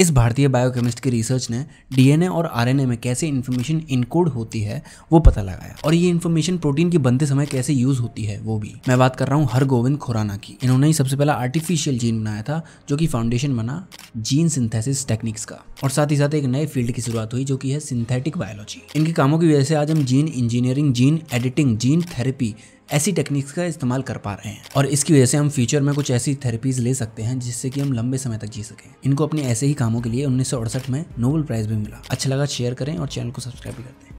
इस भारतीय बायोकेमिस्ट की रिसर्च ने डीएनए और आरएनए में कैसे इन्फॉर्मेशन इनकोड होती है वो पता लगाया और ये इन्फॉर्मेशन प्रोटीन की बनते समय कैसे यूज होती है वो भी मैं बात कर रहा हूँ हर गोविंद खुराना की इन्होंने ही सबसे पहला आर्टिफिशियल जीन बनाया था जो कि फाउंडेशन बना जीन सिंथेसिस टेक्निक्स का और साथ ही साथ एक नए फील्ड की शुरुआत हुई जो कि है सिंथेटिक बायोलॉजी इनके कामों की वजह से आज हम gene engineering gene editing gene therapy ऐसी टेक्निक्स का इस्तेमाल कर पा रहे हैं और इसकी वजह से हम फ्यूचर में कुछ ऐसी थेरेपीज ले सकते हैं जिससे कि हम लंबे समय तक जी सकें इनको अपने ऐसे ही कामों के लिए उन्नीस में नोबल प्राइज भी मिला अच्छा लगा शेयर करें और चैनल को सब्सक्राइब भी कर दें